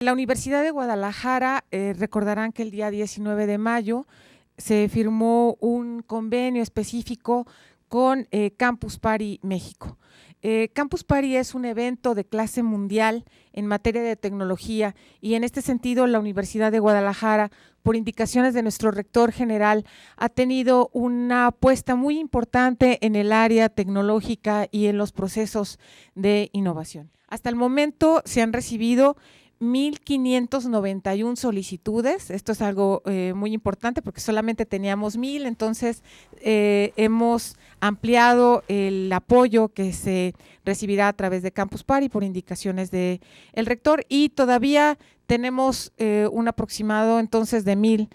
La Universidad de Guadalajara, eh, recordarán que el día 19 de mayo se firmó un convenio específico con eh, Campus Party México. Eh, Campus Party es un evento de clase mundial en materia de tecnología y en este sentido la Universidad de Guadalajara, por indicaciones de nuestro rector general, ha tenido una apuesta muy importante en el área tecnológica y en los procesos de innovación. Hasta el momento se han recibido 1.591 solicitudes. Esto es algo eh, muy importante porque solamente teníamos mil, entonces eh, hemos ampliado el apoyo que se recibirá a través de Campus Party por indicaciones del el rector y todavía tenemos eh, un aproximado entonces de 1.000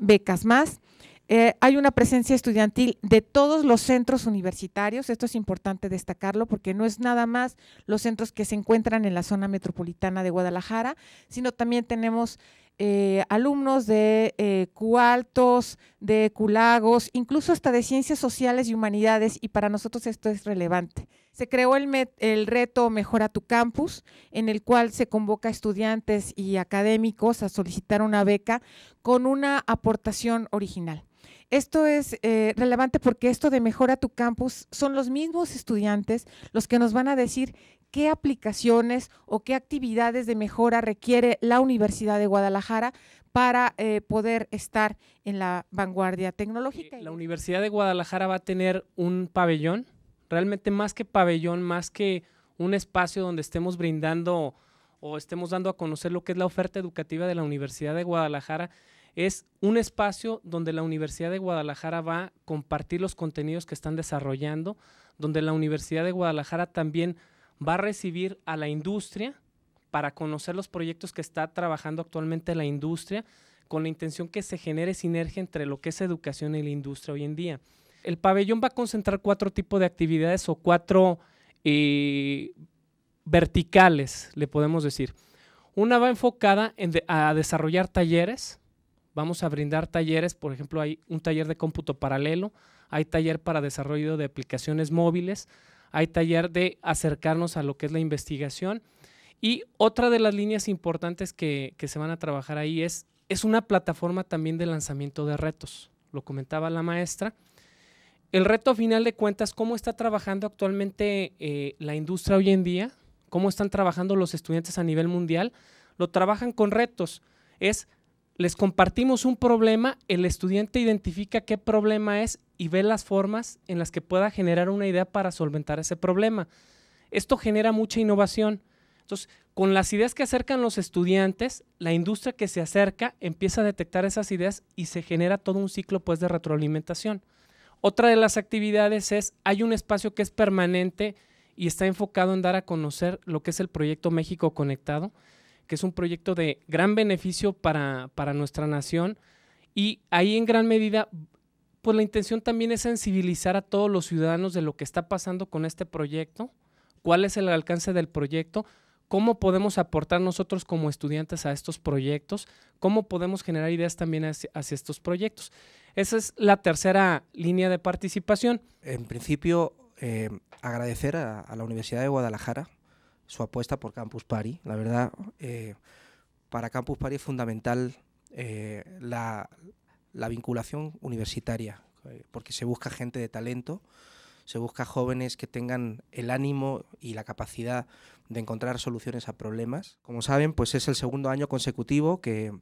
becas más. Eh, hay una presencia estudiantil de todos los centros universitarios, esto es importante destacarlo porque no es nada más los centros que se encuentran en la zona metropolitana de Guadalajara, sino también tenemos eh, alumnos de eh, Cualtos, de Culagos, incluso hasta de Ciencias Sociales y Humanidades, y para nosotros esto es relevante. Se creó el, el reto Mejora tu Campus, en el cual se convoca a estudiantes y académicos a solicitar una beca con una aportación original. Esto es eh, relevante porque esto de Mejora tu Campus son los mismos estudiantes los que nos van a decir qué aplicaciones o qué actividades de mejora requiere la Universidad de Guadalajara para eh, poder estar en la vanguardia tecnológica. La Universidad de Guadalajara va a tener un pabellón, realmente más que pabellón, más que un espacio donde estemos brindando o estemos dando a conocer lo que es la oferta educativa de la Universidad de Guadalajara, es un espacio donde la Universidad de Guadalajara va a compartir los contenidos que están desarrollando, donde la Universidad de Guadalajara también va a recibir a la industria para conocer los proyectos que está trabajando actualmente la industria, con la intención que se genere sinergia entre lo que es educación y la industria hoy en día. El pabellón va a concentrar cuatro tipos de actividades o cuatro eh, verticales, le podemos decir. Una va enfocada a desarrollar talleres, Vamos a brindar talleres, por ejemplo, hay un taller de cómputo paralelo, hay taller para desarrollo de aplicaciones móviles, hay taller de acercarnos a lo que es la investigación. Y otra de las líneas importantes que, se van a trabajar ahí es, es una plataforma también de lanzamiento de retos. Lo comentaba la maestra. El reto final de cuentas, ¿cómo está trabajando actualmente eh, la industria hoy en día? ¿Cómo están trabajando los estudiantes a nivel mundial? Lo trabajan con retos. Es les compartimos un problema, el estudiante identifica qué problema es y ve las formas en las que pueda generar una idea para solventar ese problema. Esto genera mucha innovación. Entonces, con las ideas que acercan los estudiantes, la industria que se acerca empieza a detectar esas ideas y se genera todo un ciclo pues, de retroalimentación. Otra de las actividades es, hay un espacio que es permanente y está enfocado en dar a conocer lo que es el proyecto México Conectado que es un proyecto de gran beneficio para, nuestra nación y ahí en gran medida pues la intención también es sensibilizar a todos los ciudadanos de lo que está pasando con este proyecto, cuál es el alcance del proyecto, cómo podemos aportar nosotros como estudiantes a estos proyectos, cómo podemos generar ideas también hacia, estos proyectos. Esa es la tercera línea de participación. En principio, eh, agradecer a, la Universidad de Guadalajara su apuesta por Campus Pari. La verdad, eh, para Campus Pari es fundamental eh, la, vinculación universitaria, eh, porque se busca gente de talento, se busca jóvenes que tengan el ánimo y la capacidad de encontrar soluciones a problemas. Como saben, pues es el segundo año consecutivo que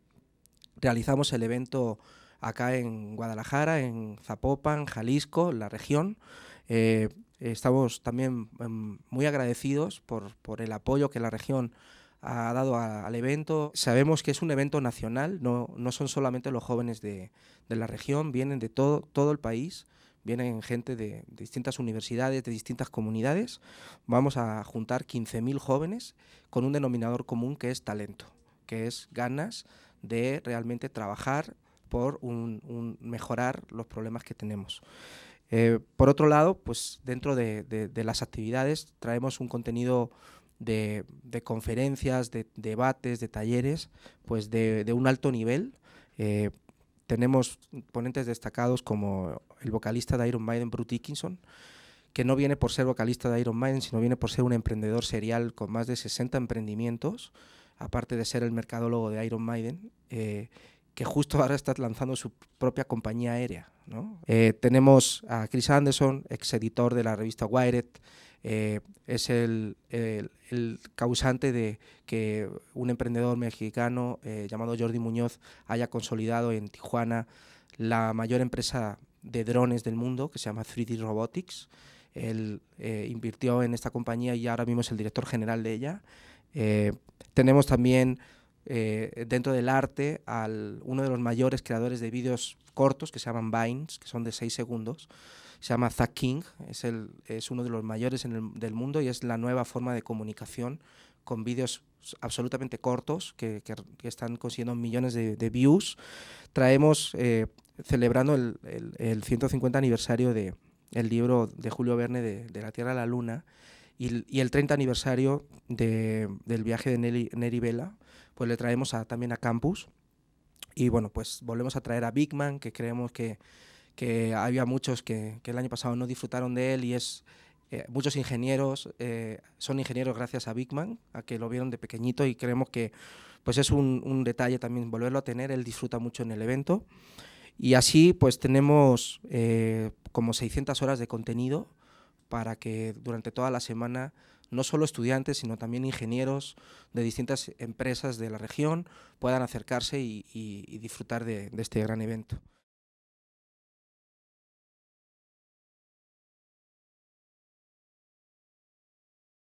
realizamos el evento acá en Guadalajara, en Zapopan, Jalisco, la región estamos también em, muy agradecidos por, el apoyo que la región ha dado al evento. Sabemos que es un evento nacional, no, son solamente los jóvenes de, la región, vienen de todo, todo el país, vienen gente de, distintas universidades, de distintas comunidades. Vamos a juntar 15.000 jóvenes con un denominador común que es talento, que es ganas de realmente trabajar por un mejorar los problemas que tenemos. Eh, por otro lado, pues dentro de, las actividades traemos un contenido de, conferencias, de debates, de talleres, pues de, un alto nivel. Eh, tenemos ponentes destacados como el vocalista de Iron Maiden, Bruce Dickinson, que no viene por ser vocalista de Iron Maiden, sino viene por ser un emprendedor serial con más de 60 emprendimientos, aparte de ser el mercadólogo de Iron Maiden, eh, que justo ahora está lanzando su propia compañía aérea. Eh, tenemos a Chris Anderson, ex editor de la revista Wired, eh, es el, causante de que un emprendedor mexicano eh, llamado Jordi Muñoz haya consolidado en Tijuana la mayor empresa de drones del mundo, que se llama 3D Robotics. Él invirtió en esta compañía y ahora mismo es el director general de ella. tenemos también eh, dentro del arte al uno de los mayores creadores de vídeos cortos que se llaman Vines, que son de 6 segundos. Se llama Zach King, es, el, es uno de los mayores en el, del mundo y es la nueva forma de comunicación con vídeos absolutamente cortos que, están consiguiendo millones de, views. Traemos, eh, celebrando el, el, 150 aniversario del el libro de Julio Verne de, de La Tierra a la Luna, y, el 30 aniversario del viaje de Neri, Vela, pues le traemos también a Campus. Y bueno, pues volvemos a traer a bigman que creemos que, había muchos que, el año pasado no disfrutaron de él y es... Eh, muchos ingenieros eh, son ingenieros gracias a bigman Man, a que lo vieron de pequeñito y creemos que pues es un, detalle también volverlo a tener, él disfruta mucho en el evento. Y así pues tenemos eh, como 600 horas de contenido para que durante toda la semana no solo estudiantes, sino también ingenieros de distintas empresas de la región puedan acercarse y, disfrutar de este gran evento.